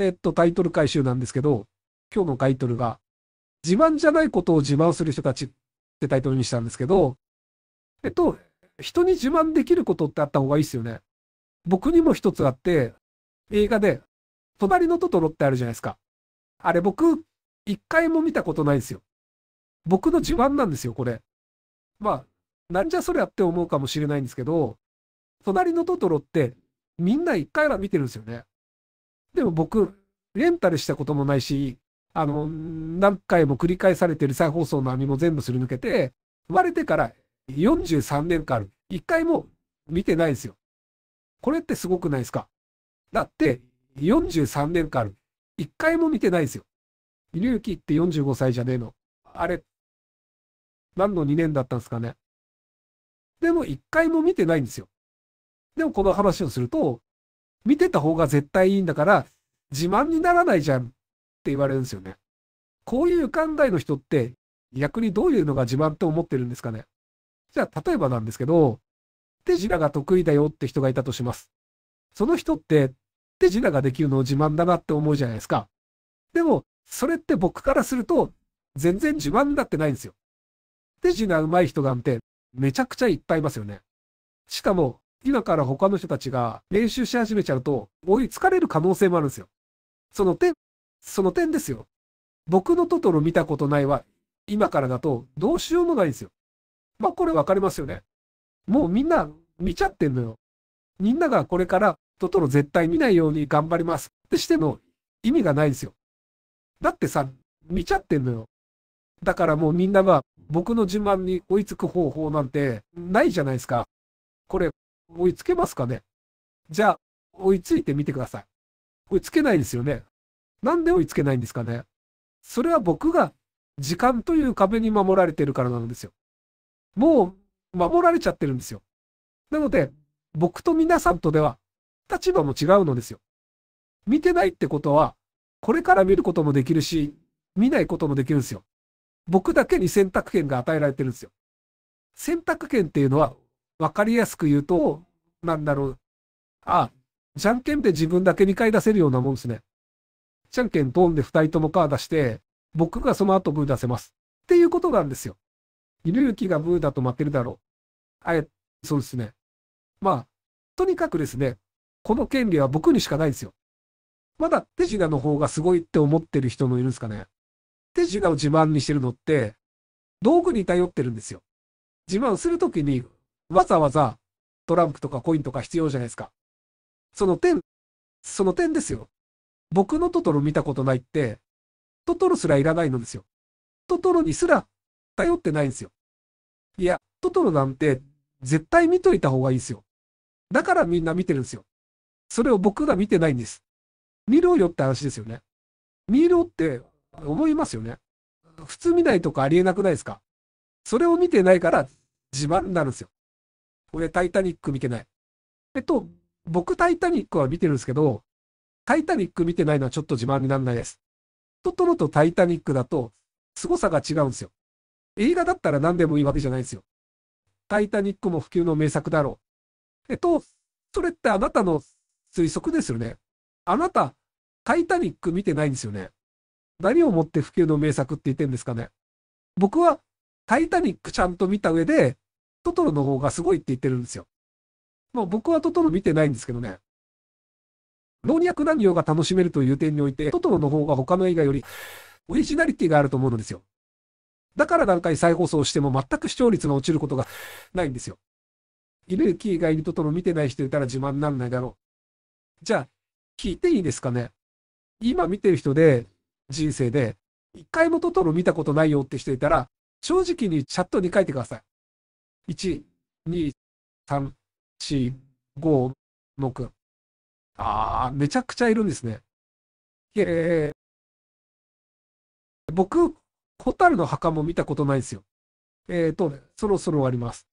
えっと、タイトル回収なんですけど、今日のタイトルが、自慢じゃないことを自慢する人たちってタイトルにしたんですけど、えっと、人に自慢できることってあった方がいいですよね。僕にも一つあって、映画で、隣のトトロってあるじゃないですか。あれ僕、一回も見たことないんですよ。僕の自慢なんですよ、これ。まあ、なんじゃそりゃって思うかもしれないんですけど、隣のトトロってみんな一回は見てるんですよね。でも僕、レンタルしたこともないし、あの、何回も繰り返されてる再放送の網も全部すり抜けて、生まれてから43年間、一回も見てないんですよ。これってすごくないですかだって、43年間、一回も見てないですよ。勇気って45歳じゃねえの。あれ、何の2年だったんですかね。でも一回も見てないんですよ。でもこの話をすると、見てた方が絶対いいんだから、自慢にならないじゃんって言われるんですよね。こういう考えの人って、逆にどういうのが自慢って思ってるんですかね。じゃあ、例えばなんですけど、手品が得意だよって人がいたとします。その人って、手品ができるのを自慢だなって思うじゃないですか。でも、それって僕からすると、全然自慢になってないんですよ。手品上手い人なんて、めちゃくちゃいっぱいいますよね。しかも、今から他の人たちが練習し始めちゃうと、追いつかれる可能性もあるんですよ。その点、その点ですよ。僕のトトロ見たことないは、今からだとどうしようもないんですよ。まあこれわかりますよね。もうみんな見ちゃってんのよ。みんながこれからトトロ絶対見ないように頑張りますってしても意味がないんですよ。だってさ、見ちゃってんのよ。だからもうみんなが僕の自慢に追いつく方法なんてないじゃないですか。これ追いつけますかねじゃあ、追いついてみてください。追いつけないですよね。なんで追いつけないんですかねそれは僕が時間という壁に守られてるからなんですよ。もう守られちゃってるんですよ。なので、僕と皆さんとでは立場も違うのですよ。見てないってことは、これから見ることもできるし、見ないこともできるんですよ。僕だけに選択権が与えられてるんですよ。選択権っていうのは、わかりやすく言うと、なんだろう。あ、じゃんけんで自分だけ2回出せるようなもんですね。じゃんけんポンで2人ともカー出して、僕がその後ブー出せます。っていうことなんですよ。犬行きがブーだと負けるだろう。あえ、そうですね。まあ、とにかくですね、この権利は僕にしかないんですよ。まだ手品の方がすごいって思ってる人もいるんですかね。手品を自慢にしてるのって、道具に頼ってるんですよ。自慢するときに、わざわざトランプとかコインとか必要じゃないですか。その点、その点ですよ。僕のトトロ見たことないって、トトロすらいらないのですよ。トトロにすら頼ってないんですよ。いや、トトロなんて絶対見といた方がいいですよ。だからみんな見てるんですよ。それを僕が見てないんです。見ろよって話ですよね。見ろって思いますよね。普通見ないとかありえなくないですかそれを見てないから自慢になるんですよ。俺タイタニック見てない。えっと、僕タイタニックは見てるんですけど、タイタニック見てないのはちょっと自慢にならないです。トトロとタイタニックだと、凄さが違うんですよ。映画だったら何でもいいわけじゃないんですよ。タイタニックも普及の名作だろう。えっと、それってあなたの推測ですよね。あなた、タイタニック見てないんですよね。何をもって普及の名作って言ってんですかね。僕は、タイタニックちゃんと見た上で、トトロの方がすごいって言ってるんですよ。もう僕はトトロ見てないんですけどね。老若男女が楽しめるという点において、トトロの方が他の映画よりオリジナリティがあると思うんですよ。だから何回再放送しても全く視聴率が落ちることがないんですよ。イベルキー以外にトトロ見てない人いたら自慢になんないだろう。じゃあ、聞いていいですかね。今見てる人で、人生で、一回もトトロ見たことないよって人いたら、正直にチャットに書いてください。1、2、3、4、5、6。あー、めちゃくちゃいるんですね。え僕、ホタルの墓も見たことないんですよ。えっ、ー、と、そろそろ終わります。